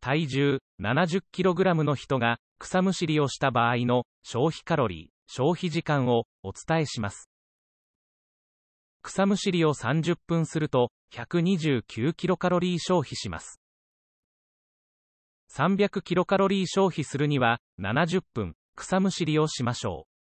体重 70kg の人が草むしりをした場合の消費カロリー、消費時間をお伝えします。草むしりを30分すると1 2 9キロカロリー消費します。3 0 0キロカロリー消費するには70分草むしりをしましょう。